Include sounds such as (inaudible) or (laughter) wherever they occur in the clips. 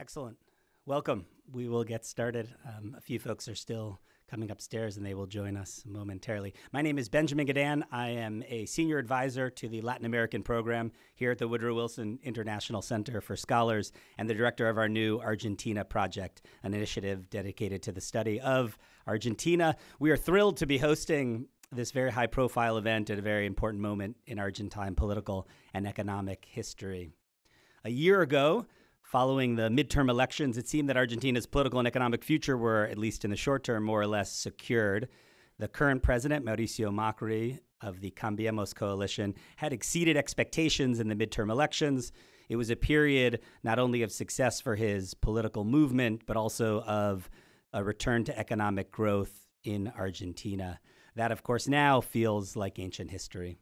Excellent. Welcome. We will get started. Um, a few folks are still coming upstairs and they will join us momentarily. My name is Benjamin Gadan. I am a senior advisor to the Latin American program here at the Woodrow Wilson International Center for Scholars and the director of our new Argentina project, an initiative dedicated to the study of Argentina. We are thrilled to be hosting this very high profile event at a very important moment in Argentine political and economic history. A year ago, Following the midterm elections, it seemed that Argentina's political and economic future were, at least in the short term, more or less secured. The current president, Mauricio Macri of the Cambiemos coalition, had exceeded expectations in the midterm elections. It was a period not only of success for his political movement, but also of a return to economic growth in Argentina. That, of course, now feels like ancient history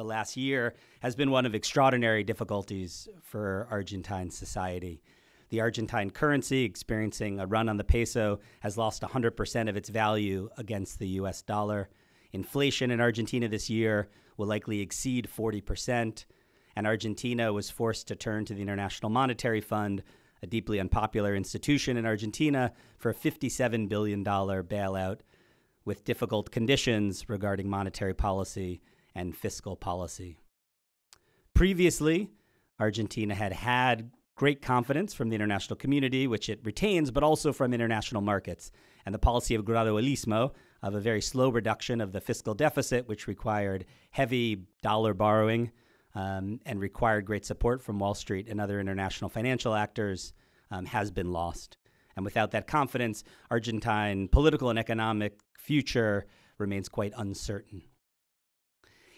the last year has been one of extraordinary difficulties for Argentine society. The Argentine currency, experiencing a run on the peso, has lost 100% of its value against the US dollar. Inflation in Argentina this year will likely exceed 40%, and Argentina was forced to turn to the International Monetary Fund, a deeply unpopular institution in Argentina, for a $57 billion bailout with difficult conditions regarding monetary policy and fiscal policy. Previously, Argentina had had great confidence from the international community, which it retains, but also from international markets, and the policy of gradualismo, of a very slow reduction of the fiscal deficit, which required heavy dollar borrowing um, and required great support from Wall Street and other international financial actors, um, has been lost. And without that confidence, Argentine political and economic future remains quite uncertain.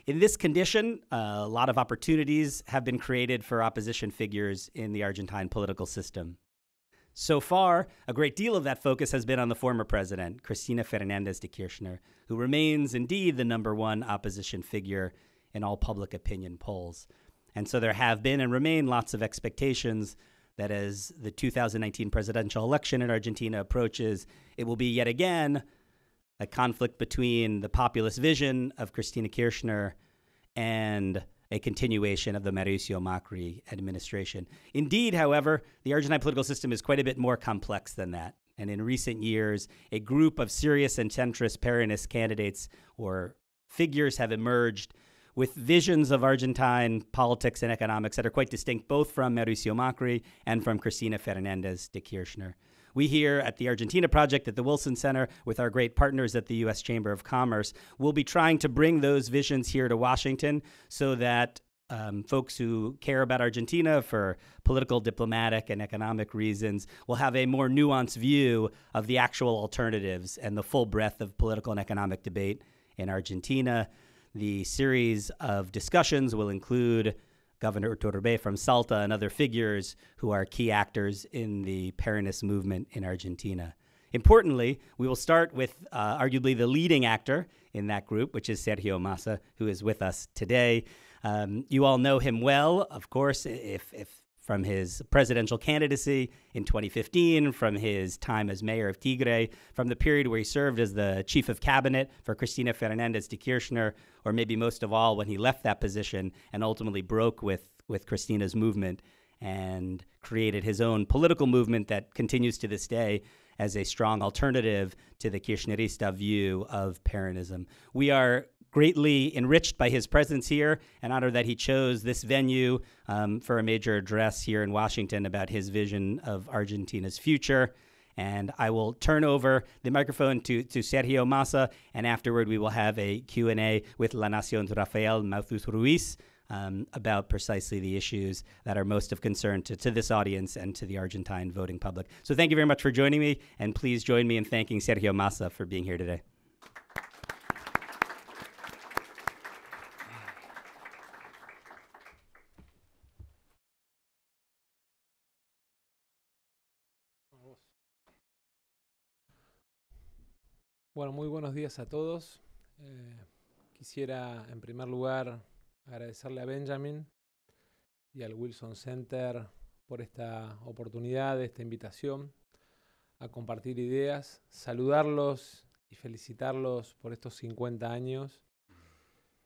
In this condition, uh, a lot of opportunities have been created for opposition figures in the Argentine political system. So far, a great deal of that focus has been on the former president, Cristina Fernandez de Kirchner, who remains indeed the number one opposition figure in all public opinion polls. And so there have been and remain lots of expectations that as the 2019 presidential election in Argentina approaches, it will be yet again a conflict between the populist vision of Christina Kirchner and a continuation of the Mauricio Macri administration. Indeed, however, the Argentine political system is quite a bit more complex than that. And in recent years, a group of serious and centrist Peronist candidates or figures have emerged with visions of Argentine politics and economics that are quite distinct both from Mauricio Macri and from Cristina Fernandez de Kirchner. We here at the Argentina Project at the Wilson Center with our great partners at the U.S. Chamber of Commerce will be trying to bring those visions here to Washington so that um, folks who care about Argentina for political, diplomatic, and economic reasons will have a more nuanced view of the actual alternatives and the full breadth of political and economic debate in Argentina. The series of discussions will include Governor Uturbe from Salta, and other figures who are key actors in the Peronist movement in Argentina. Importantly, we will start with uh, arguably the leading actor in that group, which is Sergio Massa, who is with us today. Um, you all know him well, of course, if, if from his presidential candidacy in 2015, from his time as mayor of Tigray, from the period where he served as the chief of cabinet for Cristina Fernandez de Kirchner, or maybe most of all when he left that position and ultimately broke with, with Christina's movement and created his own political movement that continues to this day as a strong alternative to the Kirchnerista view of Peronism. We are greatly enriched by his presence here and honored that he chose this venue um, for a major address here in Washington about his vision of Argentina's future. And I will turn over the microphone to, to Sergio Massa, and afterward we will have a Q&A with La Nacion's Rafael Mathus Ruiz um, about precisely the issues that are most of concern to, to this audience and to the Argentine voting public. So thank you very much for joining me, and please join me in thanking Sergio Massa for being here today. Bueno, muy buenos días a todos. Eh, quisiera en primer lugar agradecerle a Benjamin y al Wilson Center por esta oportunidad, esta invitación a compartir ideas, saludarlos y felicitarlos por estos 50 años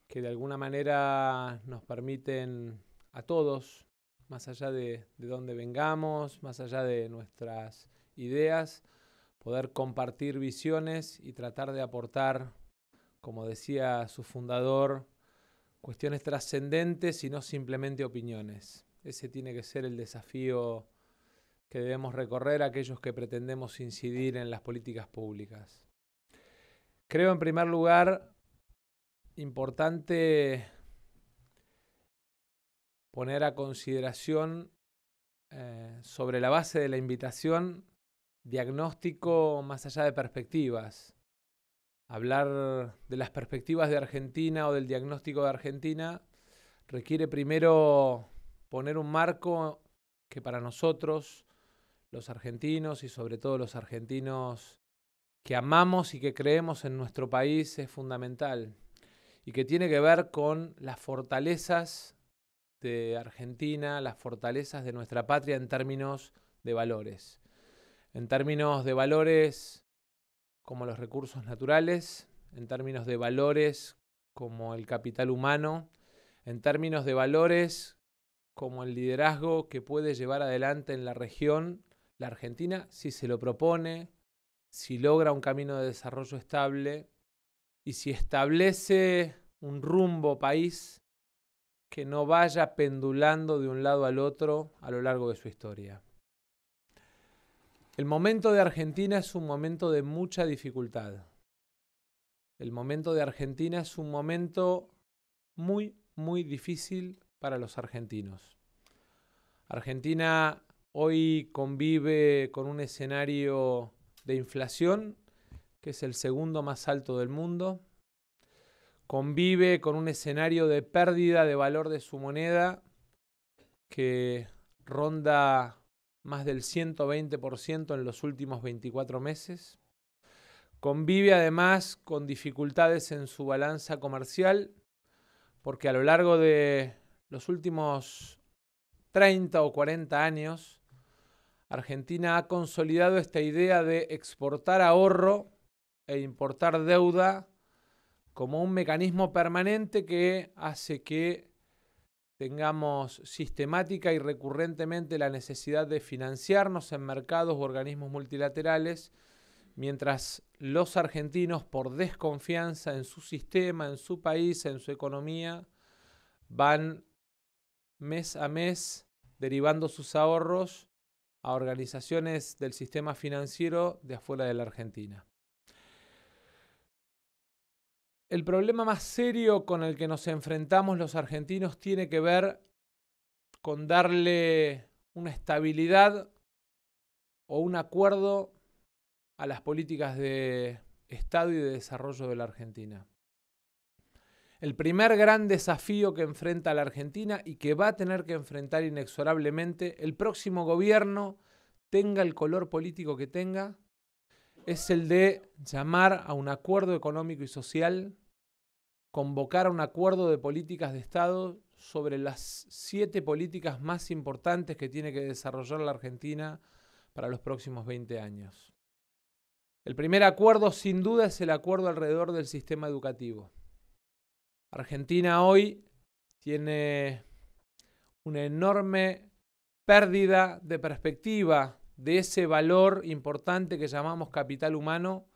que de alguna manera nos permiten a todos, más allá de, donde vengamos, más allá de nuestras ideas, poder compartir visiones y tratar de aportar, como decía su fundador, cuestiones trascendentes y no simplemente opiniones. Ese tiene que ser el desafío que debemos recorrer aquellos que pretendemos incidir en las políticas públicas. Creo en primer lugar importante poner a consideración eh, sobre la base de la invitación diagnóstico más allá de perspectivas. Hablar de las perspectivas de Argentina o del diagnóstico de Argentina requiere primero poner un marco que para nosotros, los argentinos y sobre todo los argentinos que amamos y que creemos en nuestro país, es fundamental y que tiene que ver con las fortalezas de Argentina, las fortalezas de nuestra patria en términos de valores en términos de valores como los recursos naturales, en términos de valores como el capital humano, en términos de valores como el liderazgo que puede llevar adelante en la región la Argentina si se lo propone, si logra un camino de desarrollo estable y si establece un rumbo país que no vaya pendulando de un lado al otro a lo largo de su historia. El momento de Argentina es un momento de mucha dificultad. El momento de Argentina es un momento muy, muy difícil para los argentinos. Argentina hoy convive con un escenario de inflación que es el segundo más alto del mundo. Convive con un escenario de pérdida de valor de su moneda que ronda más del 120% en los últimos 24 meses. Convive además con dificultades en su balanza comercial, porque a lo largo de los últimos 30 o 40 años, Argentina ha consolidado esta idea de exportar ahorro e importar deuda como un mecanismo permanente que hace que tengamos sistemática y recurrentemente la necesidad de financiarnos en mercados u organismos multilaterales, mientras los argentinos, por desconfianza en su sistema, en su país, en su economía, van mes a mes derivando sus ahorros a organizaciones del sistema financiero de afuera de la Argentina. El problema más serio con el que nos enfrentamos los argentinos tiene que ver con darle una estabilidad o un acuerdo a las políticas de Estado y de desarrollo de la Argentina. El primer gran desafío que enfrenta la Argentina y que va a tener que enfrentar inexorablemente el próximo gobierno, tenga el color político que tenga, es el de llamar a un acuerdo económico y social, convocar a un acuerdo de políticas de Estado sobre las siete políticas más importantes que tiene que desarrollar la Argentina para los próximos 20 años. El primer acuerdo, sin duda, es el acuerdo alrededor del sistema educativo. Argentina hoy tiene una enorme pérdida de perspectiva de ese valor importante que llamamos capital humano,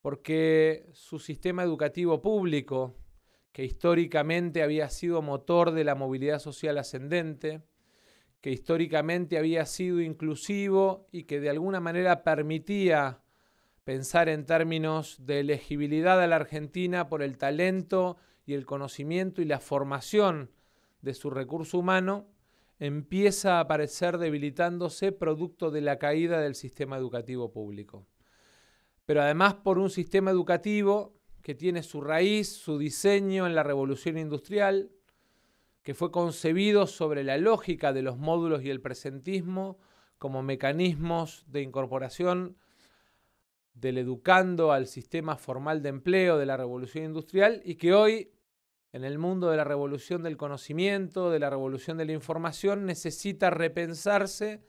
porque su sistema educativo público, que históricamente había sido motor de la movilidad social ascendente, que históricamente había sido inclusivo y que de alguna manera permitía pensar en términos de elegibilidad a la Argentina por el talento y el conocimiento y la formación de su recurso humano, empieza a aparecer debilitándose producto de la caída del sistema educativo público. Pero además por un sistema educativo que tiene su raíz, su diseño en la revolución industrial, que fue concebido sobre la lógica de los módulos y el presentismo como mecanismos de incorporación del educando al sistema formal de empleo de la revolución industrial y que hoy en el mundo de la revolución del conocimiento, de la revolución de la información, necesita repensarse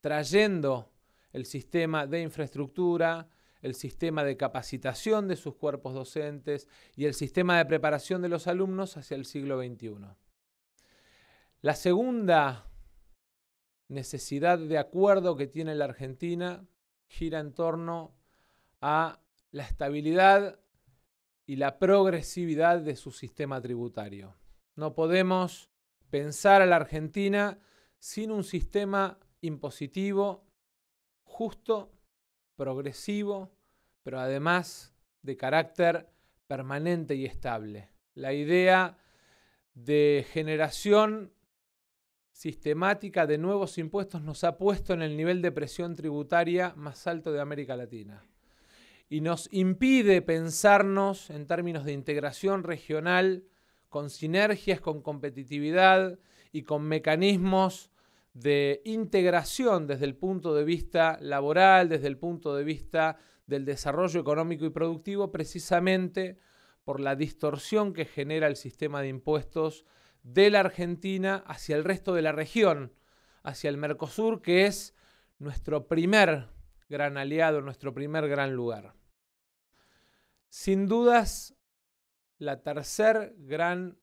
trayendo el sistema de infraestructura, el sistema de capacitación de sus cuerpos docentes y el sistema de preparación de los alumnos hacia el siglo XXI. La segunda necesidad de acuerdo que tiene la Argentina gira en torno a la estabilidad y la progresividad de su sistema tributario. No podemos pensar a la Argentina sin un sistema impositivo justo, progresivo, pero además de carácter permanente y estable. La idea de generación sistemática de nuevos impuestos nos ha puesto en el nivel de presión tributaria más alto de América Latina y nos impide pensarnos en términos de integración regional, con sinergias, con competitividad y con mecanismos de integración desde el punto de vista laboral, desde el punto de vista del desarrollo económico y productivo, precisamente por la distorsión que genera el sistema de impuestos de la Argentina hacia el resto de la región, hacia el Mercosur, que es nuestro primer gran aliado, nuestro primer gran lugar. Sin dudas, la tercer gran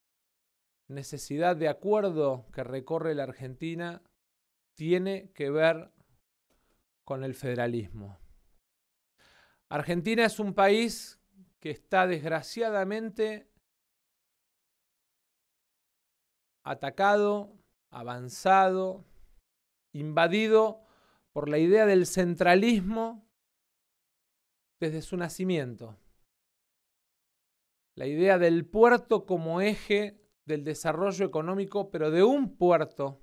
necesidad de acuerdo que recorre la Argentina tiene que ver con el federalismo. Argentina es un país que está desgraciadamente atacado, avanzado, invadido por la idea del centralismo desde su nacimiento la idea del puerto como eje del desarrollo económico, pero de un puerto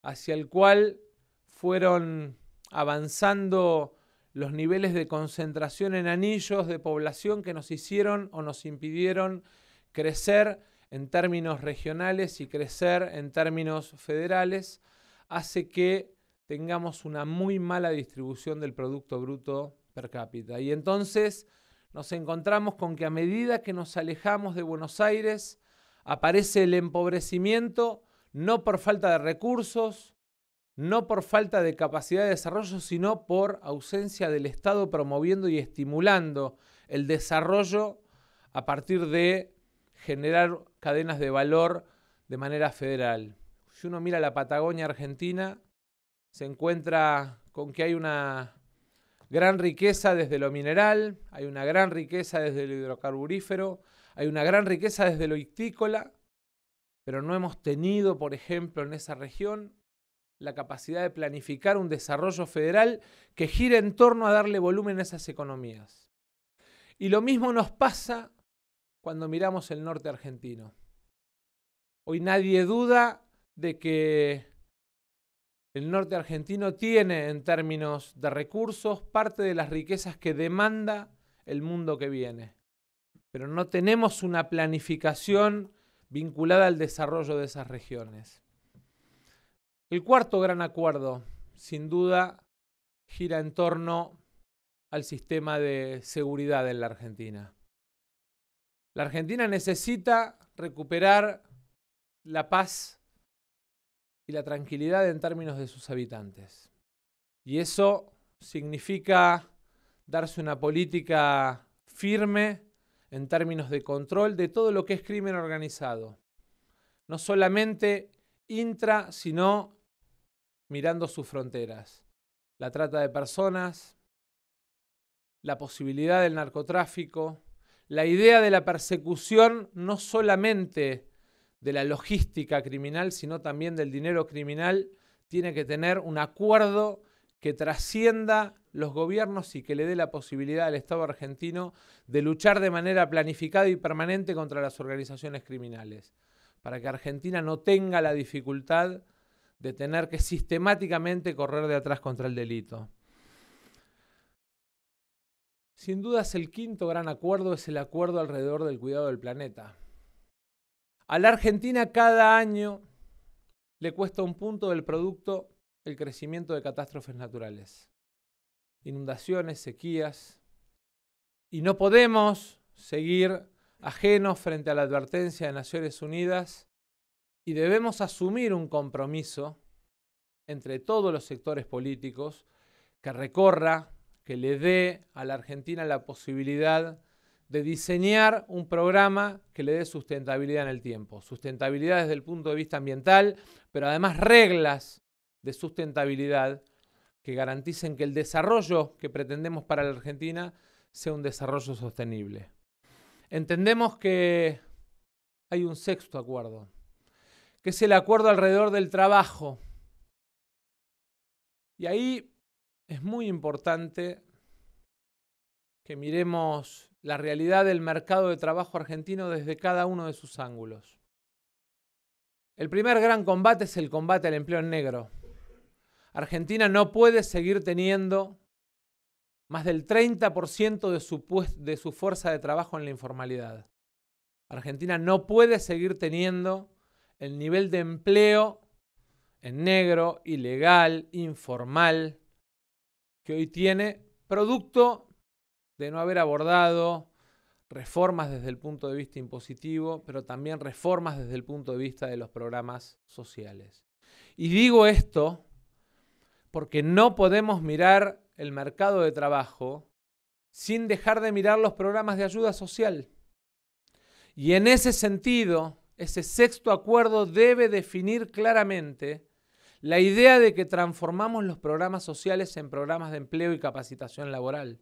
hacia el cual fueron avanzando los niveles de concentración en anillos de población que nos hicieron o nos impidieron crecer en términos regionales y crecer en términos federales, hace que tengamos una muy mala distribución del Producto Bruto per cápita. Y entonces nos encontramos con que a medida que nos alejamos de Buenos Aires, aparece el empobrecimiento, no por falta de recursos, no por falta de capacidad de desarrollo, sino por ausencia del Estado promoviendo y estimulando el desarrollo a partir de generar cadenas de valor de manera federal. Si uno mira la Patagonia Argentina, se encuentra con que hay una gran riqueza desde lo mineral, hay una gran riqueza desde lo hidrocarburífero, hay una gran riqueza desde lo ictícola, pero no hemos tenido, por ejemplo, en esa región la capacidad de planificar un desarrollo federal que gire en torno a darle volumen a esas economías. Y lo mismo nos pasa cuando miramos el norte argentino. Hoy nadie duda de que el norte argentino tiene en términos de recursos parte de las riquezas que demanda el mundo que viene, pero no tenemos una planificación vinculada al desarrollo de esas regiones. El cuarto gran acuerdo, sin duda, gira en torno al sistema de seguridad en la Argentina. La Argentina necesita recuperar la paz y la tranquilidad en términos de sus habitantes. Y eso significa darse una política firme en términos de control de todo lo que es crimen organizado. No solamente intra, sino mirando sus fronteras. La trata de personas, la posibilidad del narcotráfico, la idea de la persecución no solamente de la logística criminal, sino también del dinero criminal, tiene que tener un acuerdo que trascienda los gobiernos y que le dé la posibilidad al Estado argentino de luchar de manera planificada y permanente contra las organizaciones criminales, para que Argentina no tenga la dificultad de tener que sistemáticamente correr de atrás contra el delito. Sin dudas el quinto gran acuerdo es el acuerdo alrededor del cuidado del planeta. A la Argentina cada año le cuesta un punto del producto el crecimiento de catástrofes naturales, inundaciones, sequías, y no podemos seguir ajenos frente a la advertencia de Naciones Unidas y debemos asumir un compromiso entre todos los sectores políticos que recorra, que le dé a la Argentina la posibilidad de diseñar un programa que le dé sustentabilidad en el tiempo. Sustentabilidad desde el punto de vista ambiental, pero además reglas de sustentabilidad que garanticen que el desarrollo que pretendemos para la Argentina sea un desarrollo sostenible. Entendemos que hay un sexto acuerdo, que es el acuerdo alrededor del trabajo. Y ahí es muy importante que miremos la realidad del mercado de trabajo argentino desde cada uno de sus ángulos. El primer gran combate es el combate al empleo en negro. Argentina no puede seguir teniendo más del 30% de su, fuerza de trabajo en la informalidad. Argentina no puede seguir teniendo el nivel de empleo en negro, ilegal, informal, que hoy tiene, producto de no haber abordado reformas desde el punto de vista impositivo, pero también reformas desde el punto de vista de los programas sociales. Y digo esto porque no podemos mirar el mercado de trabajo sin dejar de mirar los programas de ayuda social. Y en ese sentido, ese sexto acuerdo debe definir claramente la idea de que transformamos los programas sociales en programas de empleo y capacitación laboral.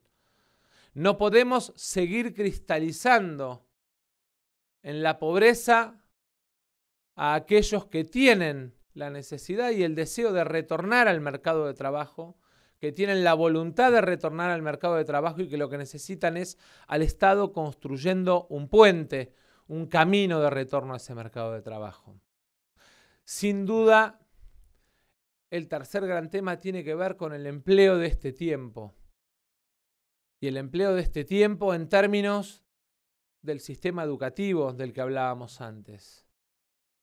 No podemos seguir cristalizando en la pobreza a aquellos que tienen la necesidad y el deseo de retornar al mercado de trabajo, que tienen la voluntad de retornar al mercado de trabajo y que lo que necesitan es al Estado construyendo un puente, un camino de retorno a ese mercado de trabajo. Sin duda, el tercer gran tema tiene que ver con el empleo de este tiempo y el empleo de este tiempo en términos del sistema educativo del que hablábamos antes.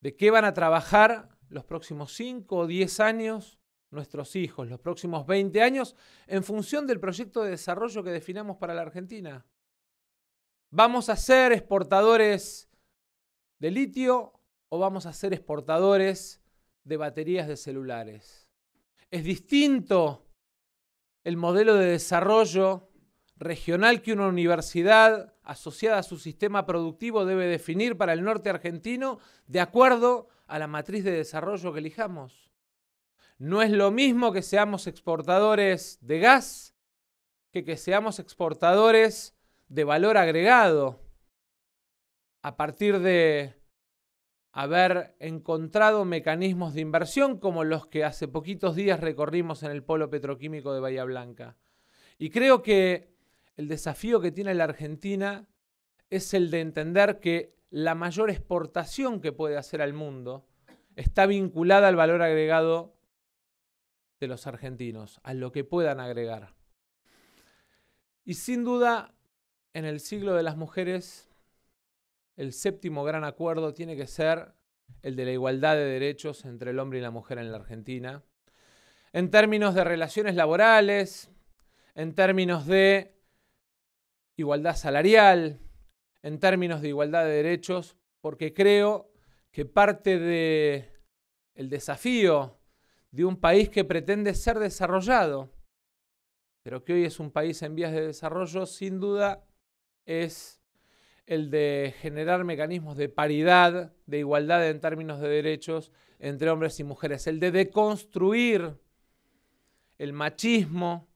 ¿De qué van a trabajar los próximos 5 o 10 años nuestros hijos, los próximos 20 años, en función del proyecto de desarrollo que definamos para la Argentina? ¿Vamos a ser exportadores de litio o vamos a ser exportadores de baterías de celulares? Es distinto el modelo de desarrollo regional que una universidad asociada a su sistema productivo debe definir para el norte argentino de acuerdo a la matriz de desarrollo que elijamos. No es lo mismo que seamos exportadores de gas que que seamos exportadores de valor agregado a partir de haber encontrado mecanismos de inversión como los que hace poquitos días recorrimos en el polo petroquímico de Bahía Blanca. Y creo que el desafío que tiene la Argentina es el de entender que la mayor exportación que puede hacer al mundo está vinculada al valor agregado de los argentinos, a lo que puedan agregar. Y sin duda, en el siglo de las mujeres, el séptimo gran acuerdo tiene que ser el de la igualdad de derechos entre el hombre y la mujer en la Argentina, en términos de relaciones laborales, en términos de igualdad salarial, en términos de igualdad de derechos, porque creo que parte del el desafío de un país que pretende ser desarrollado, pero que hoy es un país en vías de desarrollo, sin duda es el de generar mecanismos de paridad, de igualdad en términos de derechos entre hombres y mujeres, el de deconstruir el machismo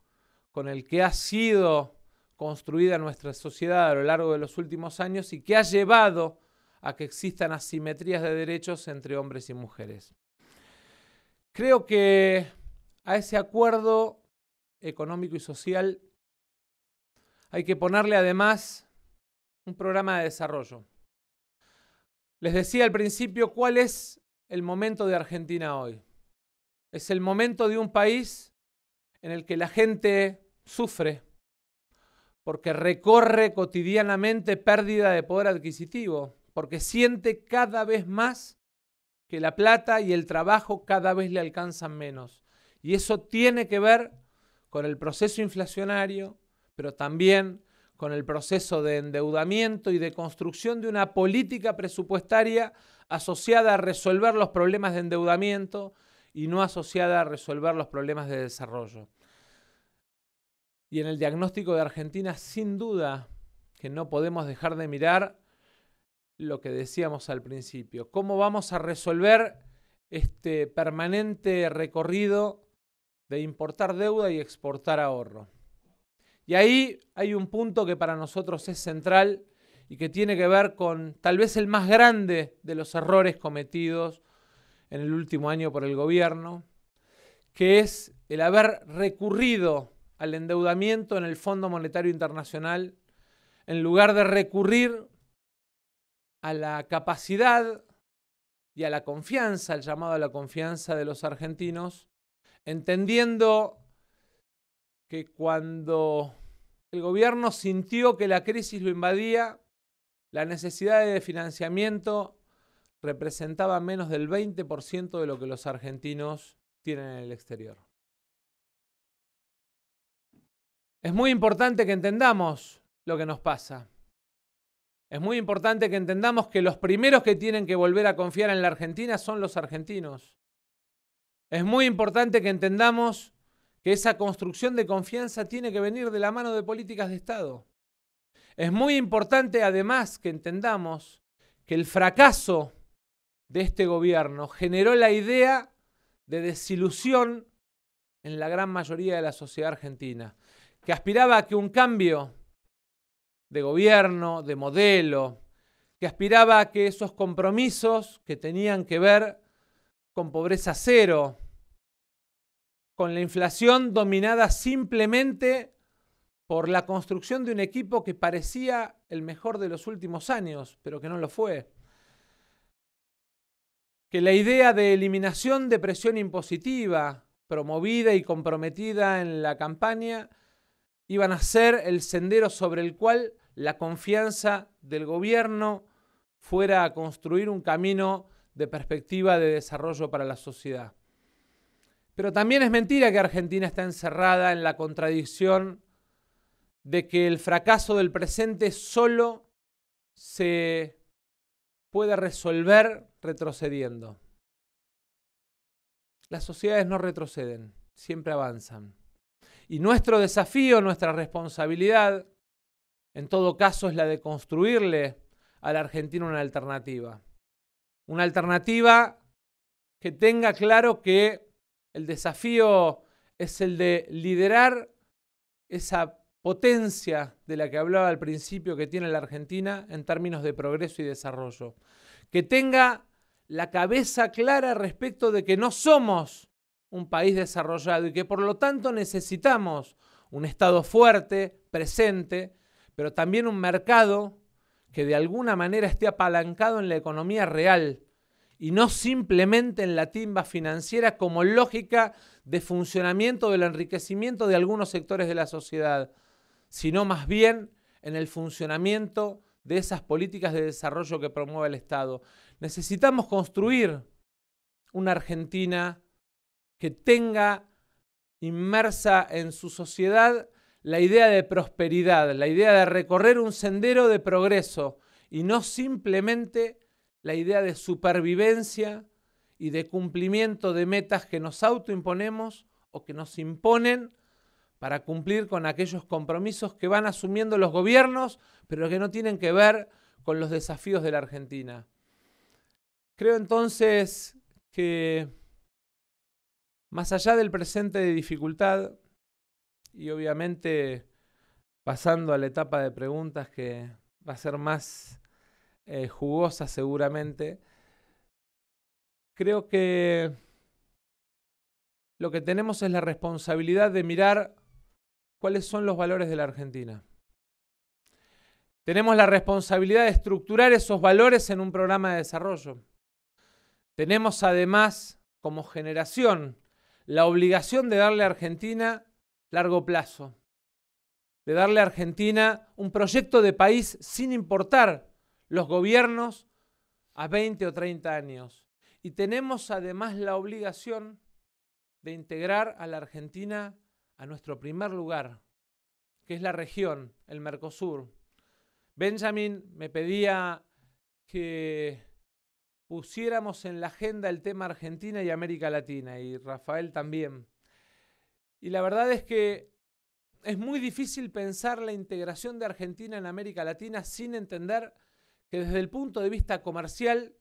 con el que ha sido construida nuestra sociedad a lo largo de los últimos años y que ha llevado a que existan asimetrías de derechos entre hombres y mujeres. Creo que a ese acuerdo económico y social hay que ponerle además un programa de desarrollo. Les decía al principio cuál es el momento de Argentina hoy. Es el momento de un país en el que la gente sufre, porque recorre cotidianamente pérdida de poder adquisitivo, porque siente cada vez más que la plata y el trabajo cada vez le alcanzan menos. Y eso tiene que ver con el proceso inflacionario, pero también con el proceso de endeudamiento y de construcción de una política presupuestaria asociada a resolver los problemas de endeudamiento y no asociada a resolver los problemas de desarrollo. Y en el diagnóstico de Argentina, sin duda, que no podemos dejar de mirar lo que decíamos al principio. ¿Cómo vamos a resolver este permanente recorrido de importar deuda y exportar ahorro? Y ahí hay un punto que para nosotros es central y que tiene que ver con tal vez el más grande de los errores cometidos en el último año por el gobierno, que es el haber recurrido al endeudamiento en el Fondo Monetario Internacional en lugar de recurrir a la capacidad y a la confianza, al llamado a la confianza de los argentinos, entendiendo que cuando el gobierno sintió que la crisis lo invadía, la necesidad de financiamiento representaba menos del 20% de lo que los argentinos tienen en el exterior. Es muy importante que entendamos lo que nos pasa. Es muy importante que entendamos que los primeros que tienen que volver a confiar en la Argentina son los argentinos. Es muy importante que entendamos que esa construcción de confianza tiene que venir de la mano de políticas de Estado. Es muy importante además que entendamos que el fracaso de este gobierno generó la idea de desilusión en la gran mayoría de la sociedad argentina que aspiraba a que un cambio de gobierno, de modelo, que aspiraba a que esos compromisos que tenían que ver con pobreza cero, con la inflación dominada simplemente por la construcción de un equipo que parecía el mejor de los últimos años, pero que no lo fue. Que la idea de eliminación de presión impositiva, promovida y comprometida en la campaña, iban a ser el sendero sobre el cual la confianza del gobierno fuera a construir un camino de perspectiva de desarrollo para la sociedad. Pero también es mentira que Argentina está encerrada en la contradicción de que el fracaso del presente solo se puede resolver retrocediendo. Las sociedades no retroceden, siempre avanzan. Y nuestro desafío, nuestra responsabilidad, en todo caso, es la de construirle a la Argentina una alternativa. Una alternativa que tenga claro que el desafío es el de liderar esa potencia de la que hablaba al principio que tiene la Argentina en términos de progreso y desarrollo. Que tenga la cabeza clara respecto de que no somos un país desarrollado y que por lo tanto necesitamos un Estado fuerte, presente, pero también un mercado que de alguna manera esté apalancado en la economía real y no simplemente en la timba financiera como lógica de funcionamiento del enriquecimiento de algunos sectores de la sociedad, sino más bien en el funcionamiento de esas políticas de desarrollo que promueve el Estado. Necesitamos construir una Argentina que tenga inmersa en su sociedad la idea de prosperidad, la idea de recorrer un sendero de progreso y no simplemente la idea de supervivencia y de cumplimiento de metas que nos autoimponemos o que nos imponen para cumplir con aquellos compromisos que van asumiendo los gobiernos, pero que no tienen que ver con los desafíos de la Argentina. Creo entonces que más allá del presente de dificultad, y obviamente pasando a la etapa de preguntas que va a ser más eh, jugosa seguramente, creo que lo que tenemos es la responsabilidad de mirar cuáles son los valores de la Argentina. Tenemos la responsabilidad de estructurar esos valores en un programa de desarrollo. Tenemos además, como generación, la obligación de darle a Argentina largo plazo, de darle a Argentina un proyecto de país sin importar los gobiernos a 20 o 30 años. Y tenemos además la obligación de integrar a la Argentina a nuestro primer lugar, que es la región, el Mercosur. Benjamin me pedía que pusiéramos en la agenda el tema Argentina y América Latina, y Rafael también. Y la verdad es que es muy difícil pensar la integración de Argentina en América Latina sin entender que desde el punto de vista comercial,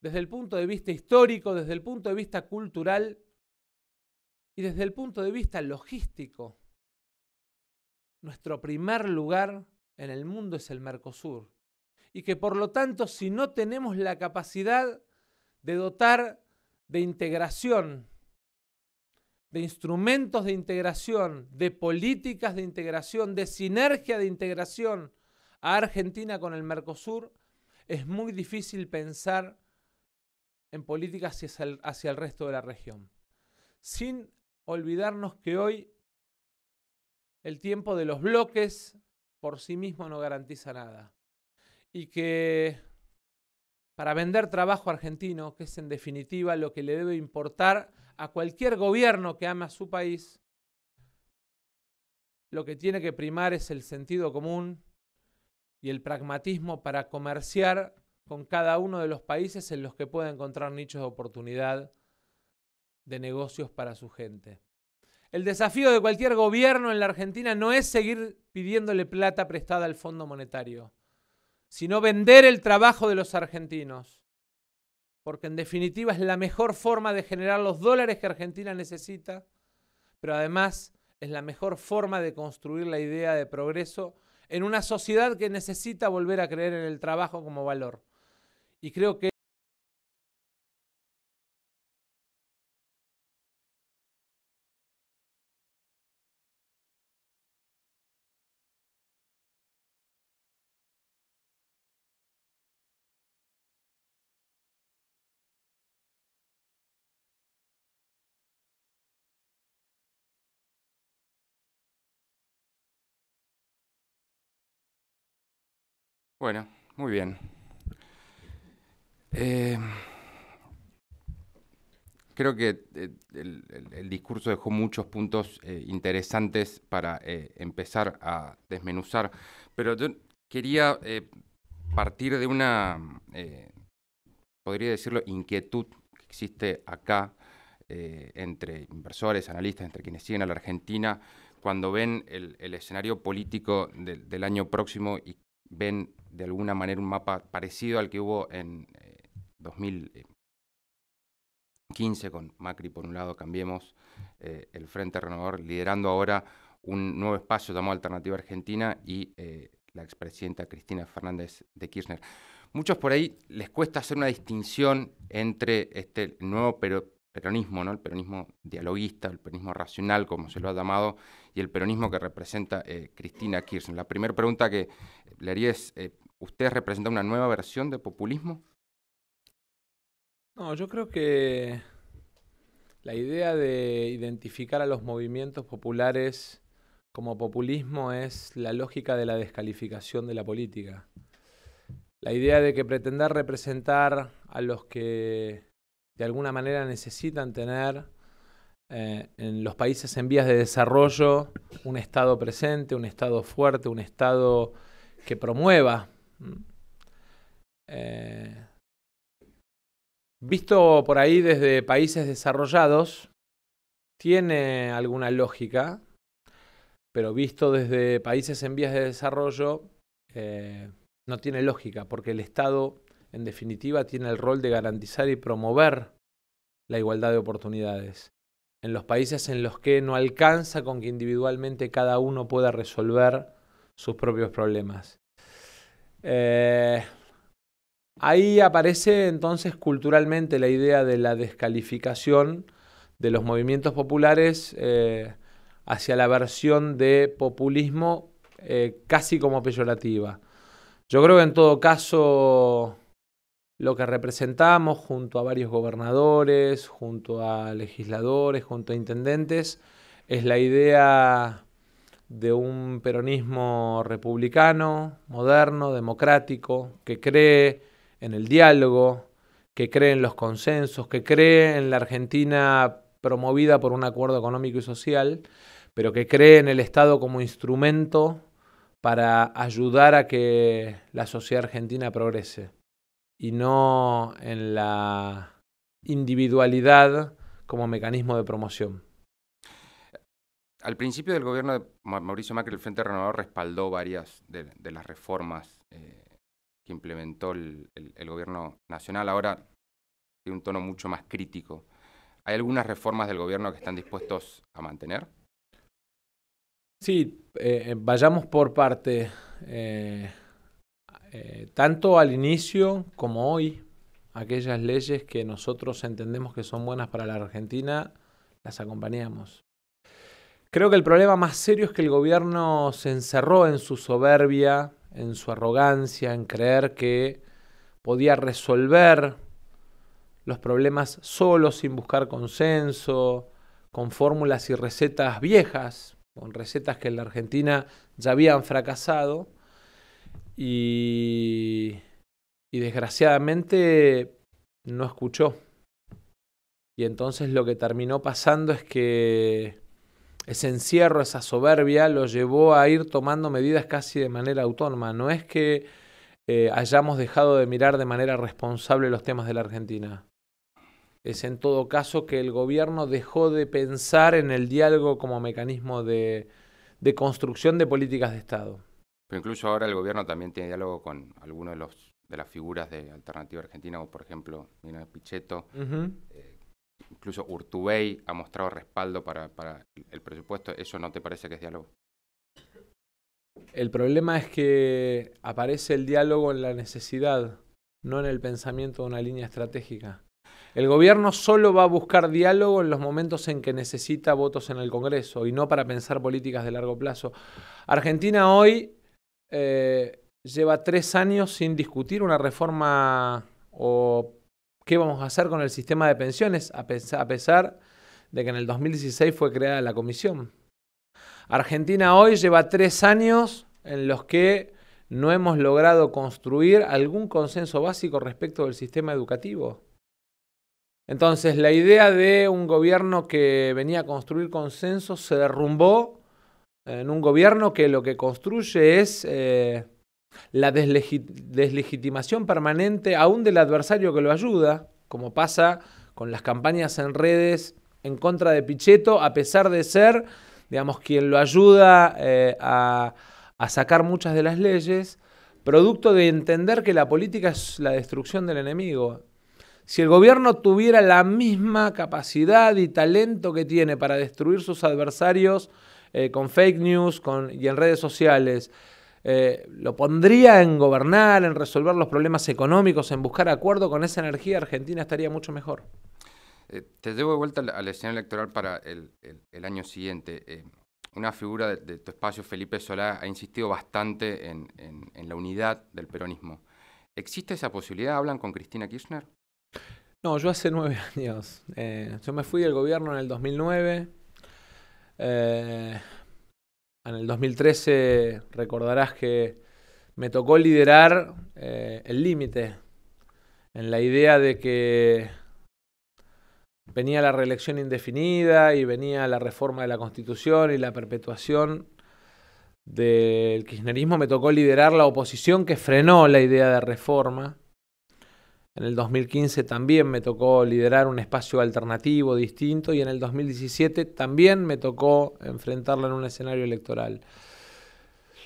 desde el punto de vista histórico, desde el punto de vista cultural y desde el punto de vista logístico, nuestro primer lugar en el mundo es el Mercosur y que por lo tanto si no tenemos la capacidad de dotar de integración, de instrumentos de integración, de políticas de integración, de sinergia de integración a Argentina con el Mercosur, es muy difícil pensar en políticas hacia el, hacia el resto de la región. Sin olvidarnos que hoy el tiempo de los bloques por sí mismo no garantiza nada y que para vender trabajo argentino, que es en definitiva lo que le debe importar a cualquier gobierno que ama a su país, lo que tiene que primar es el sentido común y el pragmatismo para comerciar con cada uno de los países en los que pueda encontrar nichos de oportunidad de negocios para su gente. El desafío de cualquier gobierno en la Argentina no es seguir pidiéndole plata prestada al Fondo Monetario sino vender el trabajo de los argentinos, porque en definitiva es la mejor forma de generar los dólares que Argentina necesita, pero además es la mejor forma de construir la idea de progreso en una sociedad que necesita volver a creer en el trabajo como valor. Y creo que Bueno, muy bien. Eh, creo que eh, el, discurso dejó muchos puntos eh, interesantes para empezar a desmenuzar, pero yo quería partir de una, podría decirlo, inquietud que existe acá entre inversores, analistas, entre quienes siguen a la Argentina, cuando ven el, escenario político del año próximo y ven de alguna manera un mapa parecido al que hubo en 2015 eh, con Macri por un lado, Cambiemos, eh, el Frente Renovador liderando ahora un nuevo espacio llamado Alternativa Argentina y eh, la expresidenta Cristina Fernández de Kirchner. Muchos por ahí les cuesta hacer una distinción entre este nuevo pero peronismo, ¿no? el peronismo dialoguista, el peronismo racional, como se lo ha llamado, y el peronismo que representa eh, Cristina Kirchner. La primera pregunta que le haría es, eh, ¿usted representa una nueva versión de populismo? No, yo creo que la idea de identificar a los movimientos populares como populismo es la lógica de la descalificación de la política. La idea de que pretender representar a los que de alguna manera necesitan tener eh, en los países en vías de desarrollo un Estado presente, un Estado fuerte, un Estado que promueva. Eh, visto por ahí desde países desarrollados, tiene alguna lógica, pero visto desde países en vías de desarrollo, eh, no tiene lógica, porque el Estado en definitiva, tiene el rol de garantizar y promover la igualdad de oportunidades. En los países en los que no alcanza con que individualmente cada uno pueda resolver sus propios problemas. Eh, ahí aparece entonces culturalmente la idea de la descalificación de los movimientos populares eh, hacia la versión de populismo eh, casi como peyorativa. Yo creo que en todo caso lo que representamos junto a varios gobernadores, junto a legisladores, junto a intendentes, es la idea de un peronismo republicano, moderno, democrático, que cree en el diálogo, que cree en los consensos, que cree en la Argentina promovida por un acuerdo económico y social, pero que cree en el Estado como instrumento para ayudar a que la sociedad argentina progrese y no en la individualidad como mecanismo de promoción. Al principio del gobierno de Mauricio Macri, el Frente Renovador respaldó varias de, las reformas eh, que implementó el, gobierno nacional. Ahora tiene un tono mucho más crítico. ¿Hay algunas reformas del gobierno que están dispuestos a mantener? Sí, eh, eh, vayamos por parte. Eh, tanto al inicio como hoy, aquellas leyes que nosotros entendemos que son buenas para la Argentina, las acompañamos. Creo que el problema más serio es que el gobierno se encerró en su soberbia, en su arrogancia, en creer que podía resolver los problemas solo, sin buscar consenso, con fórmulas y recetas viejas, con recetas que en la Argentina ya habían fracasado y, desgraciadamente no escuchó. Y entonces lo que terminó pasando es que ese encierro, esa soberbia, lo llevó a ir tomando medidas casi de manera autónoma. No es que eh, hayamos dejado de mirar de manera responsable los temas de la Argentina. Es en todo caso que el gobierno dejó de pensar en el diálogo como mecanismo de construcción de políticas de Estado incluso ahora el gobierno también tiene diálogo con algunas de las figuras de Alternativa Argentina, como por ejemplo Nina Pichetto. Eh, incluso Urtubey ha mostrado respaldo para, para el presupuesto. ¿Eso no te parece que es diálogo? El problema es que aparece el diálogo en la necesidad, no en el pensamiento de una línea estratégica. El gobierno solo va a buscar diálogo en los momentos en que necesita votos en el Congreso y no para pensar políticas de largo plazo. Argentina hoy eh, lleva tres años sin discutir una reforma o qué vamos a hacer con el sistema de pensiones, a, pesar de que en el 2016 fue creada la comisión. Argentina hoy lleva tres años en los que no hemos logrado construir algún consenso básico respecto del sistema educativo. Entonces, la idea de un gobierno que venía a construir consenso se derrumbó en un gobierno que lo que construye es eh, la deslegitimación permanente aún del adversario que lo ayuda, como pasa con las campañas en redes en contra de Pichetto, a pesar de ser, digamos, quien lo ayuda eh, a sacar muchas de las leyes, producto de entender que la política es la destrucción del enemigo. Si el gobierno tuviera la misma capacidad y talento que tiene para destruir sus adversarios, eh, con fake news y en redes sociales, eh, lo pondría en gobernar, en resolver los problemas económicos, en buscar acuerdo con esa energía, Argentina estaría mucho mejor. Eh, te debo de vuelta a la escena electoral para el, año siguiente. una figura de, tu espacio, Felipe Solá, ha insistido bastante en, la unidad del peronismo. ¿Existe esa posibilidad? ¿Hablan con Cristina Kirchner? No, yo hace nueve (laughs) años. yo me fui del gobierno en el 2009. Eh, en el 2013 recordarás que me tocó liderar eh, el límite en la idea de que venía la reelección indefinida y venía la reforma de la constitución y la perpetuación del kirchnerismo, me tocó liderar la oposición que frenó la idea de reforma en el 2015 también me tocó liderar un espacio alternativo distinto y en el 2017 también me tocó enfrentarla en un escenario electoral.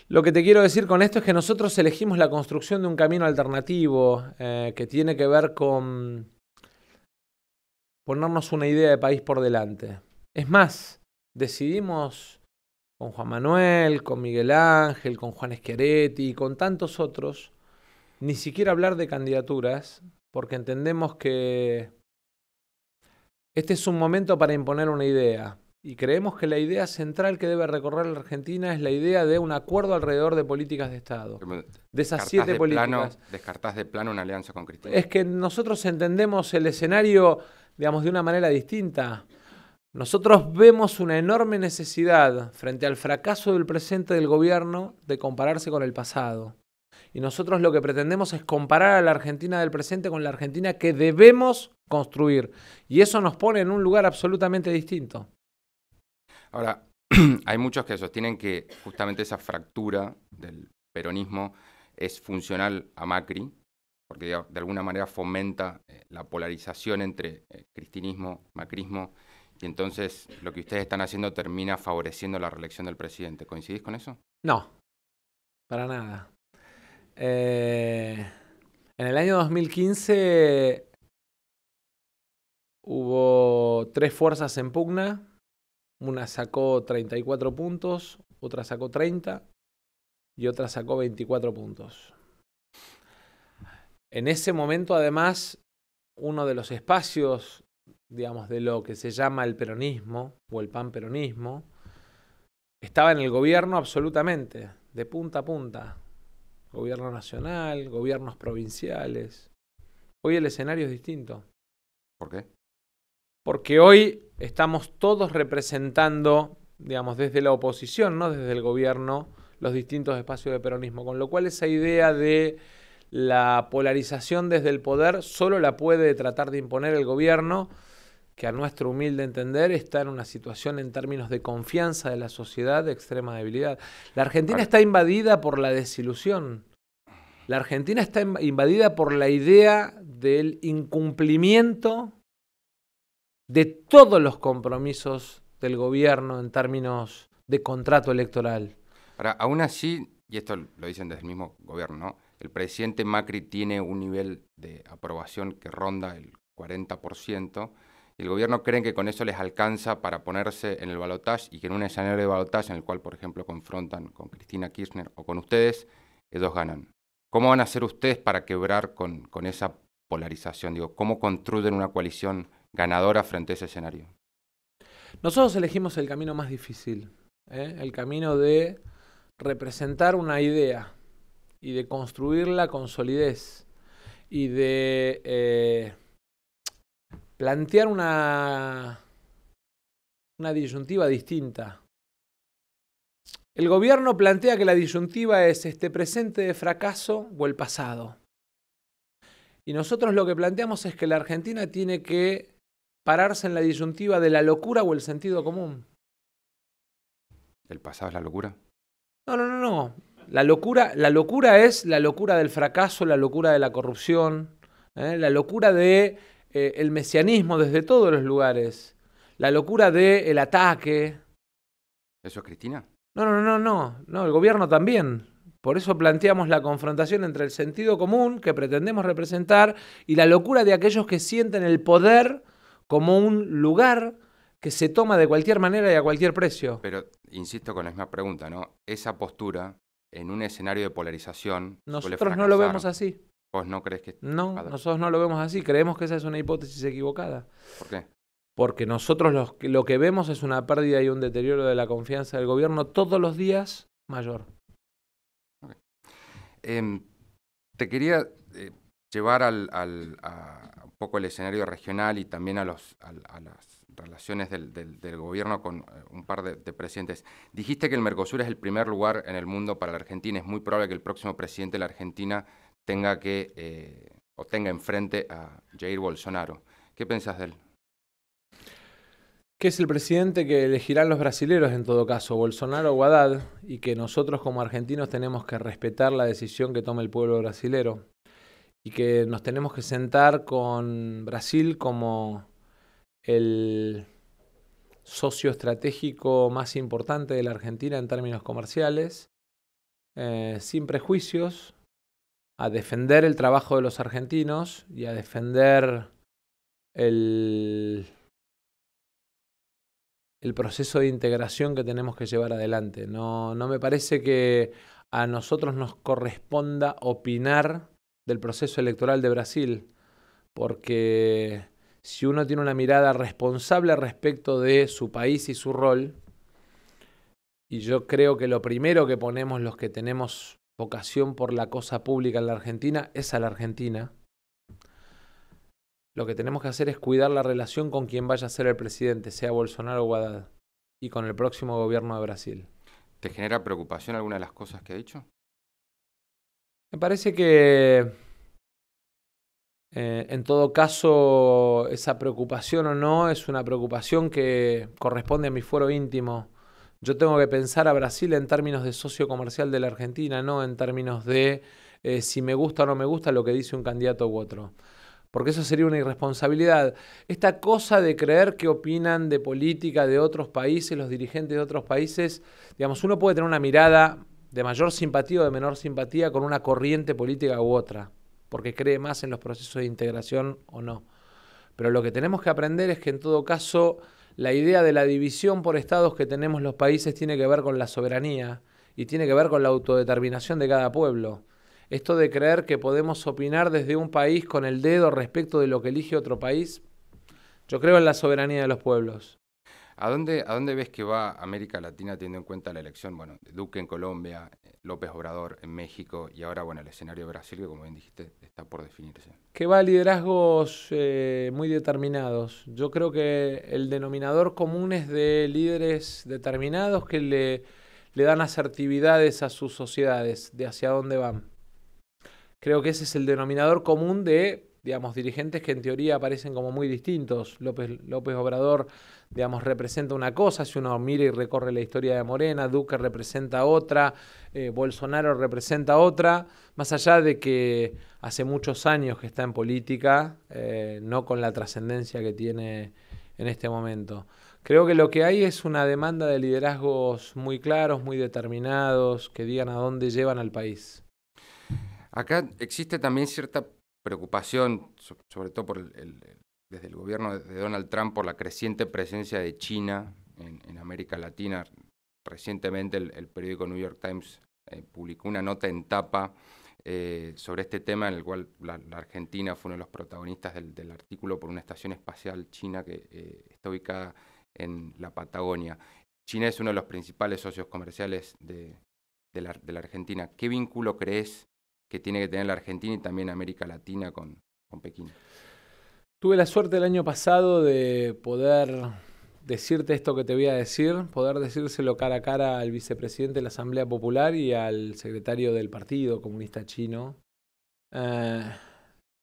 Lo que te quiero decir con esto es que nosotros elegimos la construcción de un camino alternativo eh, que tiene que ver con ponernos una idea de país por delante. Es más, decidimos con Juan Manuel, con Miguel Ángel, con Juan Esqueretti y con tantos otros, ni siquiera hablar de candidaturas, porque entendemos que este es un momento para imponer una idea y creemos que la idea central que debe recorrer la Argentina es la idea de un acuerdo alrededor de políticas de Estado. De esas siete de políticas. ¿Descartás de plano una alianza con Cristina? Es que nosotros entendemos el escenario, digamos, de una manera distinta. Nosotros vemos una enorme necesidad frente al fracaso del presente del gobierno de compararse con el pasado. Y nosotros lo que pretendemos es comparar a la Argentina del presente con la Argentina que debemos construir. Y eso nos pone en un lugar absolutamente distinto. Ahora, (clears throat) hay muchos que sostienen que justamente esa fractura del peronismo es funcional a Macri, porque de alguna manera fomenta eh, la polarización entre eh, cristinismo, macrismo, y entonces lo que ustedes están haciendo termina favoreciendo la reelección del presidente. ¿Coincidís con eso? No, para nada. Eh, en el año 2015 hubo tres fuerzas en pugna. Una sacó 34 puntos, otra sacó 30 y otra sacó 24 puntos. En ese momento, además, uno de los espacios, digamos, de lo que se llama el peronismo o el panperonismo, estaba en el gobierno absolutamente, de punta a punta gobierno nacional, gobiernos provinciales. Hoy el escenario es distinto. ¿Por qué? Porque hoy estamos todos representando, digamos, desde la oposición, no desde el gobierno, los distintos espacios de peronismo. Con lo cual esa idea de la polarización desde el poder solo la puede tratar de imponer el gobierno que a nuestro humilde entender está en una situación en términos de confianza de la sociedad de extrema debilidad. La Argentina está invadida por la desilusión. La Argentina está invadida por la idea del incumplimiento de todos los compromisos del gobierno en términos de contrato electoral. Ahora, aún así, y esto lo dicen desde el mismo gobierno, el presidente Macri tiene un nivel de aprobación que ronda el 40%, el gobierno creen que con eso les alcanza para ponerse en el balotaje y que en un escenario de balotaje en el cual, por ejemplo, confrontan con Cristina Kirchner o con ustedes, ellos ganan. ¿Cómo van a hacer ustedes para quebrar con, esa polarización? Digo, ¿cómo construyen una coalición ganadora frente a ese escenario? Nosotros elegimos el camino más difícil, ¿eh? el camino de representar una idea y de construirla con solidez y de eh, plantear una, una disyuntiva distinta. El gobierno plantea que la disyuntiva es este presente de fracaso o el pasado. Y nosotros lo que planteamos es que la Argentina tiene que pararse en la disyuntiva de la locura o el sentido común. ¿El pasado es la locura? No, no, no, no. La locura, la locura es la locura del fracaso, la locura de la corrupción, ¿eh? la locura de eh, el mesianismo desde todos los lugares, la locura del el ataque. ¿Eso es Cristina? No, no, no, no, no, el gobierno también. Por eso planteamos la confrontación entre el sentido común que pretendemos representar y la locura de aquellos que sienten el poder como un lugar que se toma de cualquier manera y a cualquier precio. Pero insisto con la misma pregunta, ¿no? Esa postura en un escenario de polarización. Nosotros no lo vemos así no crees que.? No, nosotros no lo vemos así. Creemos que esa es una hipótesis equivocada. ¿Por qué? Porque nosotros los, lo que vemos es una pérdida y un deterioro de la confianza del gobierno todos los días mayor. Em, te quería eh, llevar al, al, un poco el escenario regional y también a, los, a, las relaciones del, gobierno con eh, un par de, presidentes. Dijiste que el Mercosur es el primer lugar en el mundo para la Argentina. Es muy probable que el próximo presidente de la Argentina tenga que eh, o tenga enfrente a Jair Bolsonaro. ¿Qué pensás de él? Que es el presidente que elegirán los brasileños en todo caso, Bolsonaro o Haddad, y que nosotros como argentinos tenemos que respetar la decisión que tome el pueblo brasileño y que nos tenemos que sentar con Brasil como el socio estratégico más importante de la Argentina en términos comerciales, eh, sin prejuicios, a defender el trabajo de los argentinos y a defender el, proceso de integración que tenemos que llevar adelante. No, no me parece que a nosotros nos corresponda opinar del proceso electoral de Brasil, porque si uno tiene una mirada responsable respecto de su país y su rol, y yo creo que lo primero que ponemos los que tenemos vocación por la cosa pública en la Argentina es a la Argentina. Lo que tenemos que hacer es cuidar la relación con quien vaya a ser el presidente, sea Bolsonaro o Haddad, y con el próximo gobierno de Brasil. ¿Te genera preocupación alguna de las cosas que ha dicho? Me parece que eh, en todo caso esa preocupación o no es una preocupación que corresponde a mi fuero íntimo yo tengo que pensar a Brasil en términos de socio comercial de la Argentina, no en términos de eh, si me gusta o no me gusta lo que dice un candidato u otro. Porque eso sería una irresponsabilidad. Esta cosa de creer que opinan de política de otros países, los dirigentes de otros países, digamos, uno puede tener una mirada de mayor simpatía o de menor simpatía con una corriente política u otra, porque cree más en los procesos de integración o no. Pero lo que tenemos que aprender es que en todo caso la idea de la división por estados que tenemos los países tiene que ver con la soberanía y tiene que ver con la autodeterminación de cada pueblo. Esto de creer que podemos opinar desde un país con el dedo respecto de lo que elige otro país, yo creo en la soberanía de los pueblos. ¿A dónde, ¿A dónde ves que va América Latina teniendo en cuenta la elección, bueno, Duque en Colombia, eh, López Obrador en México y ahora, bueno, el escenario de Brasil, que como bien dijiste, está por definirse? Que va a liderazgos eh, muy determinados. Yo creo que el denominador común es de líderes determinados que le, le dan asertividades a sus sociedades, de hacia dónde van. Creo que ese es el denominador común de digamos, dirigentes que en teoría parecen como muy distintos. López, López Obrador, digamos, representa una cosa, si uno mira y recorre la historia de Morena, Duque representa otra, eh, Bolsonaro representa otra, más allá de que hace muchos años que está en política, eh, no con la trascendencia que tiene en este momento. Creo que lo que hay es una demanda de liderazgos muy claros, muy determinados, que digan a dónde llevan al país. Acá existe también cierta preocupación, sobre todo desde el gobierno de Donald Trump, por la creciente presencia de China en, América Latina. Recientemente el, periódico New York Times eh, publicó una nota en tapa eh, sobre este tema, en el cual la, Argentina fue uno de los protagonistas del, artículo por una estación espacial china que eh, está ubicada en la Patagonia. China es uno de los principales socios comerciales de la Argentina. ¿Qué vínculo crees que tiene que tener la Argentina y también América Latina con, Pekín. Tuve la suerte el año pasado de poder decirte esto que te voy a decir, poder decírselo cara a cara al vicepresidente de la Asamblea Popular y al secretario del Partido Comunista Chino, eh,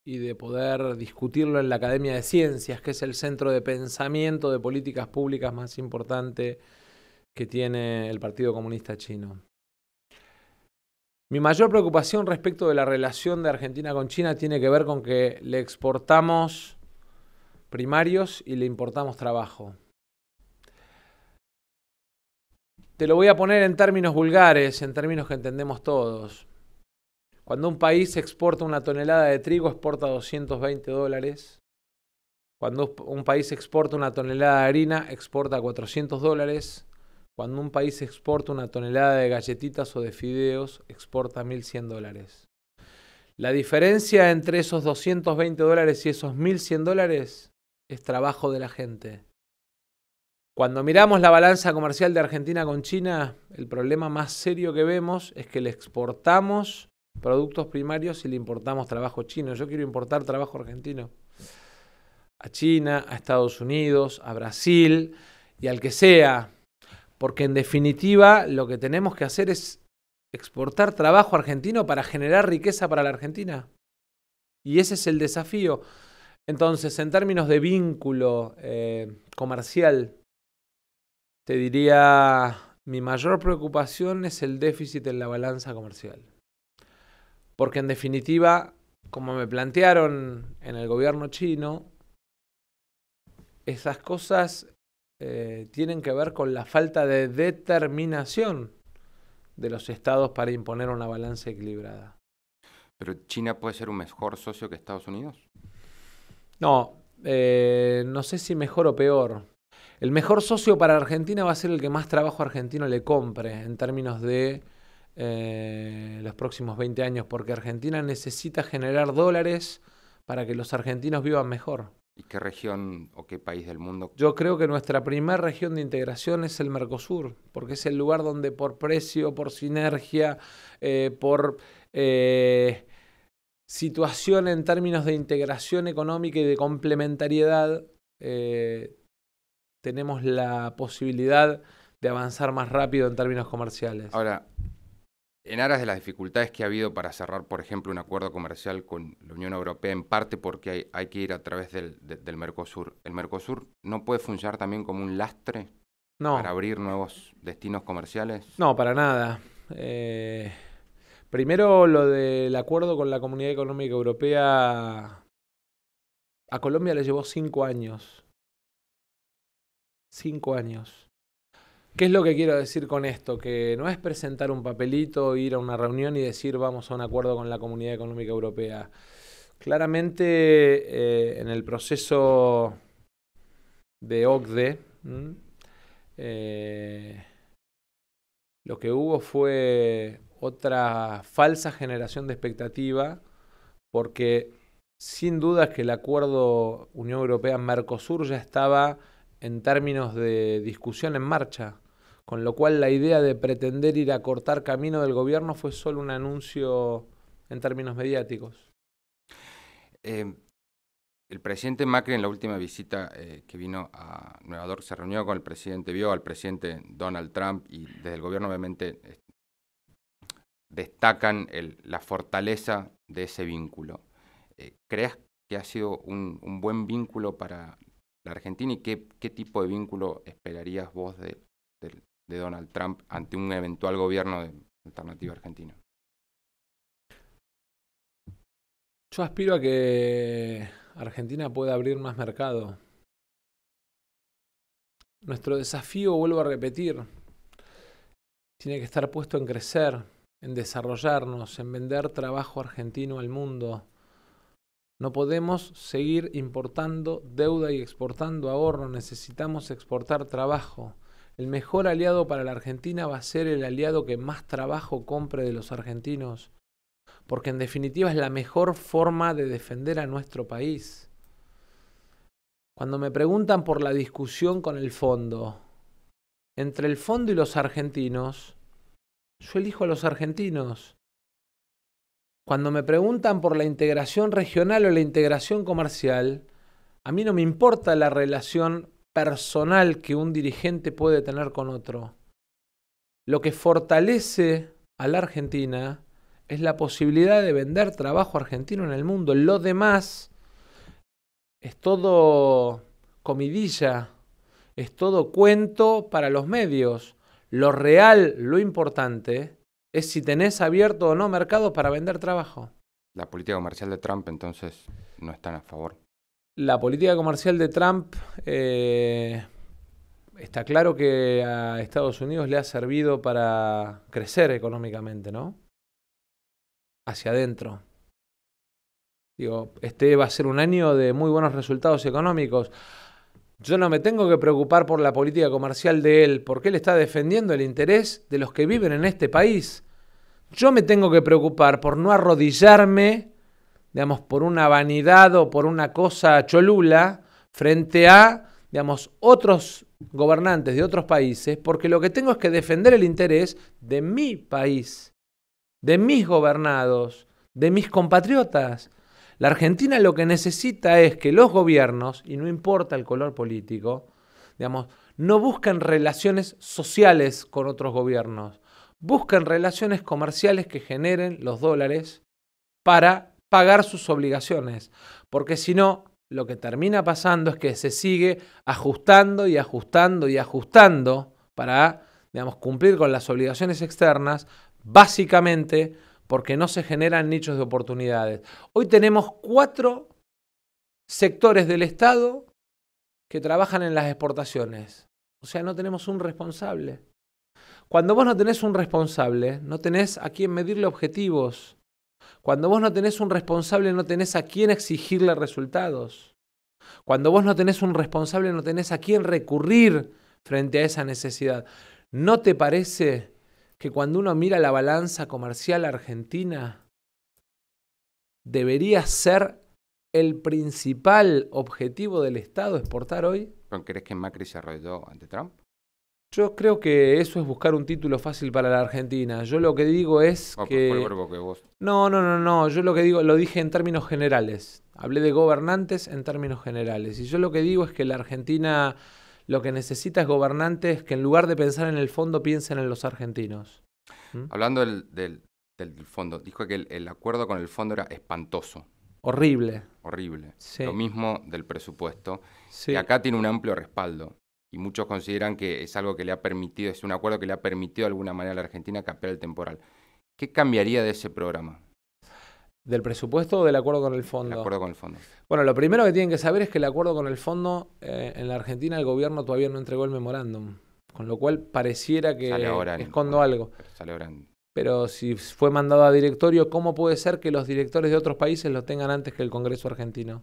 y de poder discutirlo en la Academia de Ciencias, que es el centro de pensamiento de políticas públicas más importante que tiene el Partido Comunista Chino. Mi mayor preocupación respecto de la relación de Argentina con China tiene que ver con que le exportamos primarios y le importamos trabajo. Te lo voy a poner en términos vulgares, en términos que entendemos todos. Cuando un país exporta una tonelada de trigo, exporta 220 dólares. Cuando un país exporta una tonelada de harina, exporta 400 dólares. Cuando un país exporta una tonelada de galletitas o de fideos, exporta 1.100 dólares. La diferencia entre esos 220 dólares y esos 1.100 dólares es trabajo de la gente. Cuando miramos la balanza comercial de Argentina con China, el problema más serio que vemos es que le exportamos productos primarios y le importamos trabajo chino. Yo quiero importar trabajo argentino a China, a Estados Unidos, a Brasil y al que sea porque en definitiva lo que tenemos que hacer es exportar trabajo argentino para generar riqueza para la Argentina. Y ese es el desafío. Entonces, en términos de vínculo eh, comercial, te diría, mi mayor preocupación es el déficit en la balanza comercial. Porque en definitiva, como me plantearon en el gobierno chino, esas cosas eh, tienen que ver con la falta de determinación de los estados para imponer una balanza equilibrada. ¿Pero China puede ser un mejor socio que Estados Unidos? No, eh, no sé si mejor o peor. El mejor socio para Argentina va a ser el que más trabajo argentino le compre en términos de eh, los próximos 20 años, porque Argentina necesita generar dólares para que los argentinos vivan mejor. ¿Y qué región o qué país del mundo? Yo creo que nuestra primera región de integración es el Mercosur, porque es el lugar donde por precio, por sinergia, eh, por eh, situación en términos de integración económica y de complementariedad, eh, tenemos la posibilidad de avanzar más rápido en términos comerciales. Ahora, en aras de las dificultades que ha habido para cerrar, por ejemplo, un acuerdo comercial con la Unión Europea, en parte porque hay, que ir a través del, Mercosur, ¿el Mercosur no puede funcionar también como un lastre para abrir nuevos destinos comerciales? No, para nada. Eh, primero, lo del acuerdo con la Comunidad Económica Europea a Colombia le llevó cinco años. Cinco años ¿Qué es lo que quiero decir con esto? Que no es presentar un papelito, ir a una reunión y decir vamos a un acuerdo con la Comunidad Económica Europea. Claramente eh, en el proceso de OCDE, eh, lo que hubo fue otra falsa generación de expectativa, porque sin duda es que el acuerdo Unión Europea-Mercosur ya estaba en términos de discusión en marcha. Con lo cual la idea de pretender ir a cortar camino del gobierno fue solo un anuncio en términos mediáticos. Em, el presidente Macri en la última visita eh, que vino a Nueva York se reunió con el presidente, vio al presidente Donald Trump y desde el gobierno obviamente destacan la fortaleza de ese vínculo. Eh, ¿Crees que ha sido un, buen vínculo para la Argentina y qué tipo de vínculo esperarías vos de, de Donald Trump ante un eventual gobierno de Alternativa Argentina. Yo aspiro a que Argentina pueda abrir más mercado. Nuestro desafío, vuelvo a repetir, tiene que estar puesto en crecer, en desarrollarnos, en vender trabajo argentino al mundo. No podemos seguir importando deuda y exportando ahorro, necesitamos exportar trabajo el mejor aliado para la Argentina va a ser el aliado que más trabajo compre de los argentinos, porque en definitiva es la mejor forma de defender a nuestro país. Cuando me preguntan por la discusión con el fondo, entre el fondo y los argentinos, yo elijo a los argentinos. Cuando me preguntan por la integración regional o la integración comercial, a mí no me importa la relación personal que un dirigente puede tener con otro. Lo que fortalece a la Argentina es la posibilidad de vender trabajo argentino en el mundo. Lo demás es todo comidilla, es todo cuento para los medios. Lo real, lo importante, es si tenés abierto o no mercado para vender trabajo. La política comercial de Trump entonces no están a favor. La política comercial de Trump eh, está claro que a Estados Unidos le ha servido para crecer económicamente, ¿no? Hacia adentro. Digo, este va a ser un año de muy buenos resultados económicos. Yo no me tengo que preocupar por la política comercial de él, porque él está defendiendo el interés de los que viven en este país. Yo me tengo que preocupar por no arrodillarme digamos, por una vanidad o por una cosa cholula frente a, digamos, otros gobernantes de otros países, porque lo que tengo es que defender el interés de mi país, de mis gobernados, de mis compatriotas. La Argentina lo que necesita es que los gobiernos, y no importa el color político, digamos, no busquen relaciones sociales con otros gobiernos, busquen relaciones comerciales que generen los dólares para pagar sus obligaciones, porque si no, lo que termina pasando es que se sigue ajustando y ajustando y ajustando para, digamos, cumplir con las obligaciones externas, básicamente porque no se generan nichos de oportunidades. Hoy tenemos cuatro sectores del Estado que trabajan en las exportaciones. O sea, no tenemos un responsable. Cuando vos no tenés un responsable, no tenés a quién medirle objetivos, cuando vos no tenés un responsable, no tenés a quién exigirle resultados. Cuando vos no tenés un responsable, no tenés a quién recurrir frente a esa necesidad. ¿No te parece que cuando uno mira la balanza comercial argentina, debería ser el principal objetivo del Estado exportar hoy? crees que Macri se arrolló ante Trump? Yo creo que eso es buscar un título fácil para la Argentina. Yo lo que digo es que... No, no, no, no. Yo lo que digo, lo dije en términos generales. Hablé de gobernantes en términos generales. Y yo lo que digo es que la Argentina lo que necesita es gobernantes que en lugar de pensar en el fondo piensen en los argentinos. ¿Mm? Hablando del, fondo, dijo que el, acuerdo con el fondo era espantoso. Horrible. Horrible. Lo mismo del presupuesto. Y acá tiene un amplio respaldo y muchos consideran que es algo que le ha permitido, es un acuerdo que le ha permitido de alguna manera a la Argentina capear el temporal. ¿Qué cambiaría de ese programa? ¿Del presupuesto o del acuerdo con el fondo? El acuerdo con el fondo. Bueno, lo primero que tienen que saber es que el acuerdo con el fondo, eh, en la Argentina el gobierno todavía no entregó el memorándum, con lo cual pareciera que escondo algo. Sale ahora Pero si fue mandado a directorio, ¿cómo puede ser que los directores de otros países lo tengan antes que el Congreso argentino?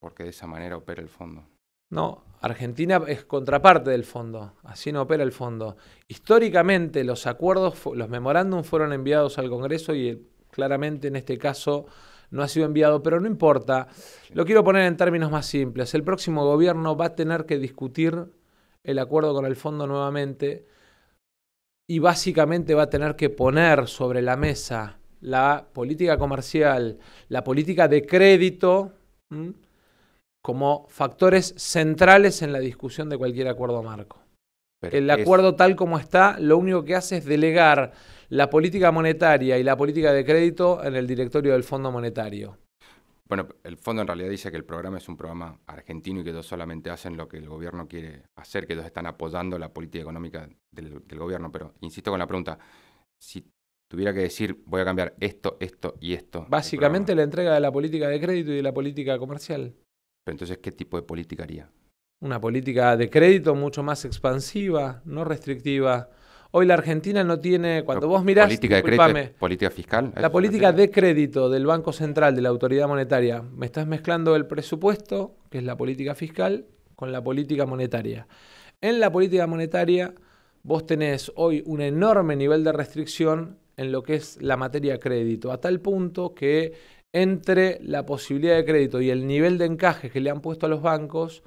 Porque de esa manera opera el fondo. No, Argentina es contraparte del fondo, así no opera el fondo. Históricamente los acuerdos, los memorándums fueron enviados al Congreso y eh, claramente en este caso no ha sido enviado, pero no importa. Lo quiero poner en términos más simples. El próximo gobierno va a tener que discutir el acuerdo con el fondo nuevamente y básicamente va a tener que poner sobre la mesa la política comercial, la política de crédito como factores centrales en la discusión de cualquier acuerdo marco. el acuerdo tal como está, lo único que hace es delegar la política monetaria y la política de crédito en el directorio del Fondo Monetario. Bueno, el fondo en realidad dice que el programa es un programa argentino y que dos solamente hacen lo que el gobierno quiere hacer, que dos están apoyando la política económica del gobierno. Pero insisto con la pregunta, si tuviera que decir voy a cambiar esto, esto y esto. Básicamente la entrega de la política de crédito y de la política comercial entonces, ¿qué tipo de política haría? Una política de crédito mucho más expansiva, no restrictiva. Hoy la Argentina no tiene, cuando vos mirás... Política de crédito, política fiscal. La política de crédito del Banco Central, de la Autoridad Monetaria. Me estás mezclando el presupuesto, que es la política fiscal, con la política monetaria. En la política monetaria vos tenés hoy un enorme nivel de restricción en lo que es la materia crédito, a tal punto que entre la posibilidad de crédito y el nivel de encaje que le han puesto a los bancos,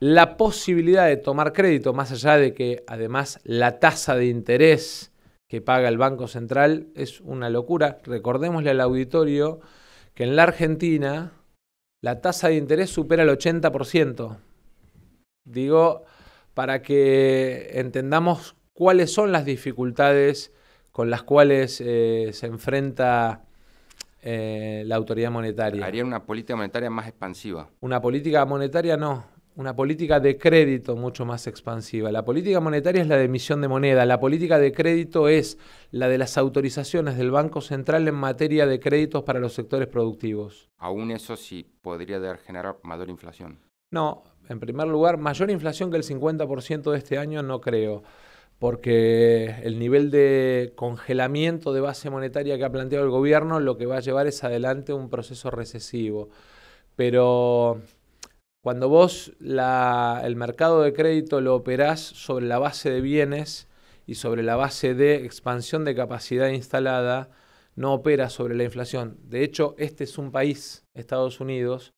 la posibilidad de tomar crédito, más allá de que además la tasa de interés que paga el Banco Central es una locura. Recordémosle al auditorio que en la Argentina la tasa de interés supera el 80%. Digo, para que entendamos cuáles son las dificultades con las cuales eh, se enfrenta eh, la autoridad monetaria. Haría una política monetaria más expansiva. Una política monetaria no, una política de crédito mucho más expansiva. La política monetaria es la de emisión de moneda, la política de crédito es la de las autorizaciones del Banco Central en materia de créditos para los sectores productivos. Aún eso sí podría generar mayor inflación. No, en primer lugar, mayor inflación que el 50% de este año no creo porque el nivel de congelamiento de base monetaria que ha planteado el gobierno lo que va a llevar es adelante un proceso recesivo. Pero cuando vos el mercado de crédito lo operás sobre la base de bienes y sobre la base de expansión de capacidad instalada, no opera sobre la inflación. De hecho, este es un país, Estados Unidos,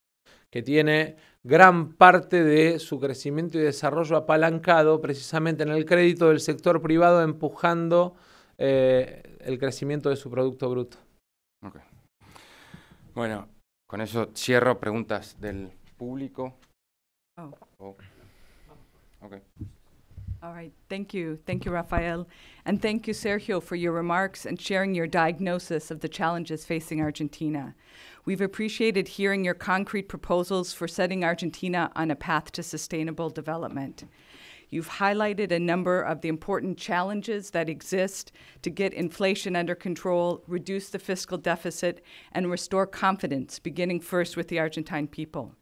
que tiene gran parte de su crecimiento y desarrollo apalancado precisamente en el crédito del sector privado, empujando eh, el crecimiento de su Producto Bruto. Okay. Bueno, con eso cierro preguntas del público. Oh. Oh. Okay. All right. Thank you. Thank you, Rafael. And thank you, Sergio, for your remarks and sharing your diagnosis of the challenges facing Argentina. We've appreciated hearing your concrete proposals for setting Argentina on a path to sustainable development. You've highlighted a number of the important challenges that exist to get inflation under control, reduce the fiscal deficit, and restore confidence, beginning first with the Argentine people.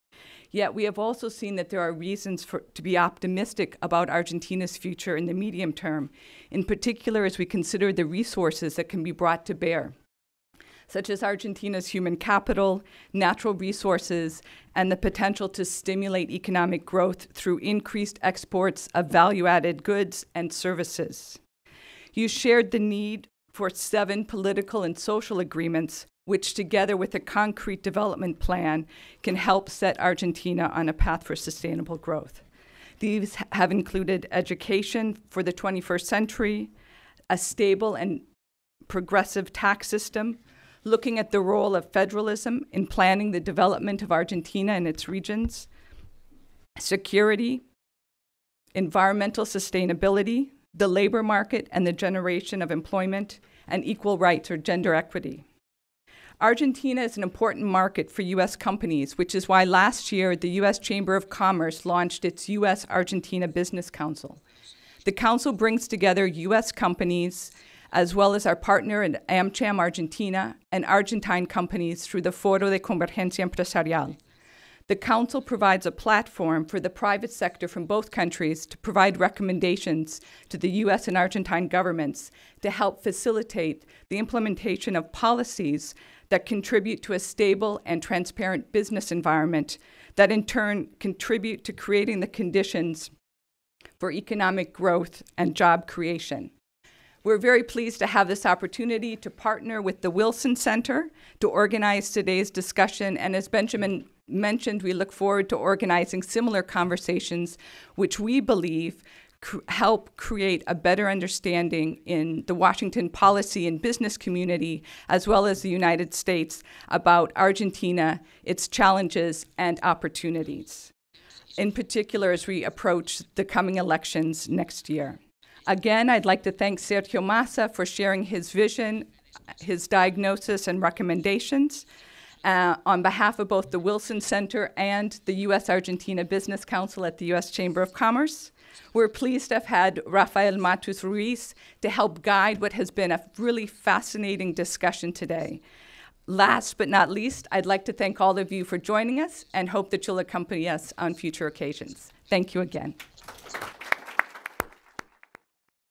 Yet we have also seen that there are reasons for, to be optimistic about Argentina's future in the medium term, in particular as we consider the resources that can be brought to bear such as Argentina's human capital, natural resources, and the potential to stimulate economic growth through increased exports of value added goods and services. You shared the need for seven political and social agreements, which, together with a concrete development plan, can help set Argentina on a path for sustainable growth. These have included education for the 21st century, a stable and progressive tax system looking at the role of federalism in planning the development of Argentina and its regions, security, environmental sustainability, the labor market and the generation of employment, and equal rights or gender equity. Argentina is an important market for U.S. companies, which is why last year the U.S. Chamber of Commerce launched its U.S. Argentina Business Council. The council brings together U.S. companies as well as our partner in AmCham Argentina and Argentine companies through the Foro de Convergencia Empresarial. The Council provides a platform for the private sector from both countries to provide recommendations to the US and Argentine governments to help facilitate the implementation of policies that contribute to a stable and transparent business environment that in turn contribute to creating the conditions for economic growth and job creation. We're very pleased to have this opportunity to partner with the Wilson Center to organize today's discussion. And as Benjamin mentioned, we look forward to organizing similar conversations, which we believe help create a better understanding in the Washington policy and business community, as well as the United States, about Argentina, its challenges, and opportunities, in particular as we approach the coming elections next year. Again, I'd like to thank Sergio Massa for sharing his vision, his diagnosis, and recommendations. Uh, on behalf of both the Wilson Center and the U.S. Argentina Business Council at the U.S. Chamber of Commerce. We're pleased to have had Rafael Matus Ruiz to help guide what has been a really fascinating discussion today. Last but not least, I'd like to thank all of you for joining us and hope that you'll accompany us on future occasions. Thank you again.